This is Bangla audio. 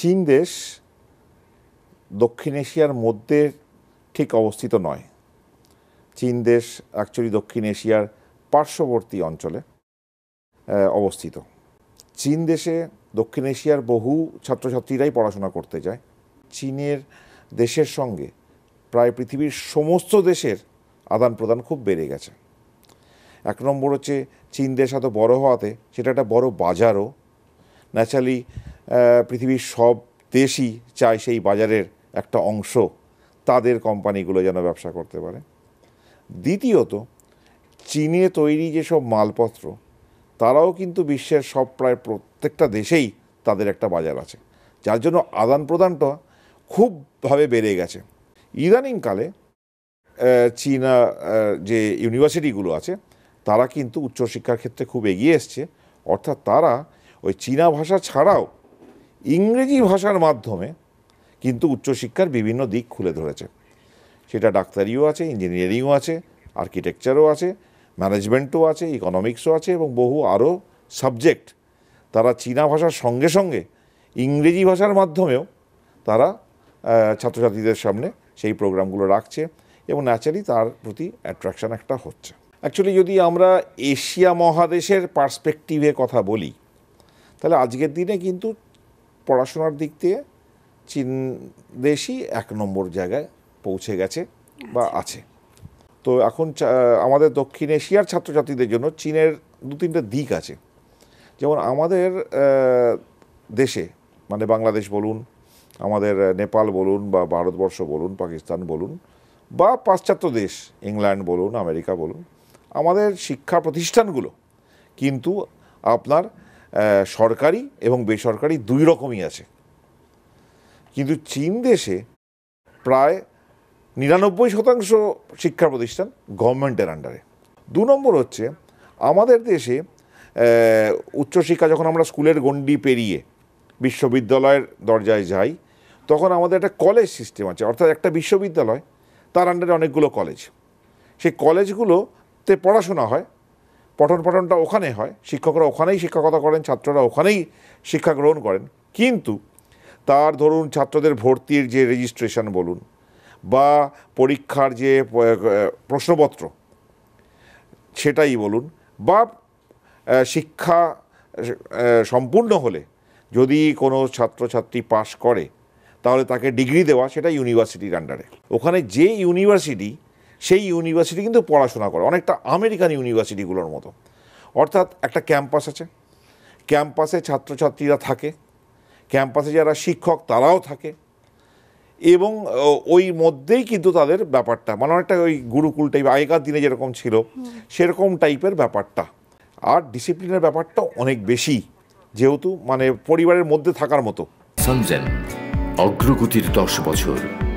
চীন দেশ দক্ষিণ এশিয়ার মধ্যে ঠিক অবস্থিত নয় চীন দেশ অ্যাকচুয়ালি দক্ষিণ এশিয়ার পার্শ্ববর্তী অঞ্চলে অবস্থিত চীন দেশে দক্ষিণ এশিয়ার বহু ছাত্রছাত্রীরাই পড়াশোনা করতে যায় চীনের দেশের সঙ্গে প্রায় পৃথিবীর সমস্ত দেশের আদান প্রদান খুব বেড়ে গেছে এক নম্বর হচ্ছে চীন দেশ এত বড় হওয়াতে সেটা একটা বড় বাজারও ন্যাচারালি পৃথিবীর সব দেশই চায় সেই বাজারের একটা অংশ তাদের কোম্পানিগুলো যেন ব্যবসা করতে পারে দ্বিতীয়ত চীনে তৈরি যেসব মালপত্র তারাও কিন্তু বিশ্বের সব প্রায় প্রত্যেকটা দেশেই তাদের একটা বাজার আছে যার জন্য আদান প্রদানটা খুবভাবে বেড়ে গেছে ইদানিংকালে চীনা যে ইউনিভার্সিটিগুলো আছে তারা কিন্তু উচ্চশিক্ষার ক্ষেত্রে খুব এগিয়ে এসছে অর্থাৎ তারা ওই চীনা ভাষা ছাড়াও ইংরেজি ভাষার মাধ্যমে কিন্তু উচ্চশিক্ষার বিভিন্ন দিক খুলে ধরেছে সেটা ডাক্তারিও আছে ইঞ্জিনিয়ারিংও আছে আর্কিটেকচারও আছে ম্যানেজমেন্টও আছে ইকোনমিক্সও আছে এবং বহু আরও সাবজেক্ট তারা চীনা ভাষার সঙ্গে সঙ্গে ইংরেজি ভাষার মাধ্যমেও তারা ছাত্রছাত্রীদের সামনে সেই প্রোগ্রামগুলো রাখছে এবং ন্যাচারালি তার প্রতি অ্যাট্রাকশান একটা হচ্ছে অ্যাকচুয়ালি যদি আমরা এশিয়া মহাদেশের পার্সপেক্টিভে কথা বলি তাহলে আজকের দিনে কিন্তু পড়াশোনার দিক দিয়ে চীন দেশই এক নম্বর জায়গায় পৌঁছে গেছে বা আচ্ছা। আছে তো এখন আমাদের দক্ষিণ এশিয়ার ছাত্রছাত্রীদের জন্য চীনের দু তিনটা দিক আছে যেমন আমাদের দেশে মানে বাংলাদেশ বলুন আমাদের নেপাল বলুন বা ভারতবর্ষ বলুন পাকিস্তান বলুন বা পাশ্চাত্য দেশ ইংল্যান্ড বলুন আমেরিকা বলুন আমাদের শিক্ষা প্রতিষ্ঠানগুলো কিন্তু আপনার সরকারি এবং বেসরকারি দুই রকমই আছে কিন্তু চীন দেশে প্রায় নিরানব্বই শতাংশ শিক্ষা প্রতিষ্ঠান গভর্নমেন্টের আন্ডারে দু নম্বর হচ্ছে আমাদের দেশে উচ্চশিক্ষা যখন আমরা স্কুলের গণ্ডি পেরিয়ে বিশ্ববিদ্যালয়ের দরজায় যাই তখন আমাদের একটা কলেজ সিস্টেম আছে অর্থাৎ একটা বিশ্ববিদ্যালয় তার আন্ডারে অনেকগুলো কলেজ সেই কলেজগুলোতে পড়াশোনা হয় পঠন পঠনটা ওখানে হয় শিক্ষকরা ওখানেই শিক্ষকতা করেন ছাত্ররা ওখানেই শিক্ষা গ্রহণ করেন কিন্তু তার ধরুন ছাত্রদের ভর্তির যে রেজিস্ট্রেশন বলুন বা পরীক্ষার যে প্রশ্নপত্র সেটাই বলুন বা শিক্ষা সম্পূর্ণ হলে যদি কোনো ছাত্রছাত্রী পাশ করে তাহলে তাকে ডিগ্রি দেওয়া সেটা ইউনিভার্সিটির আন্ডারে ওখানে যে ইউনিভার্সিটি সেই ইউনিভার্সিটি কিন্তু পড়াশোনা করে অনেকটা আমেরিকান ইউনিভার্সিটিগুলোর মতো অর্থাৎ একটা ক্যাম্পাস আছে ক্যাম্পাসে ছাত্রছাত্রীরা থাকে ক্যাম্পাসে যারা শিক্ষক তারাও থাকে এবং ওই মধ্যেই কিন্তু তাদের ব্যাপারটা মানে অনেকটা ওই গুরুকুল টাইপ আগেকার দিনে যেরকম ছিল সেরকম টাইপের ব্যাপারটা আর ডিসিপ্লিনের ব্যাপারটা অনেক বেশি যেহেতু মানে পরিবারের মধ্যে থাকার মতো অগ্রগতির দশ বছর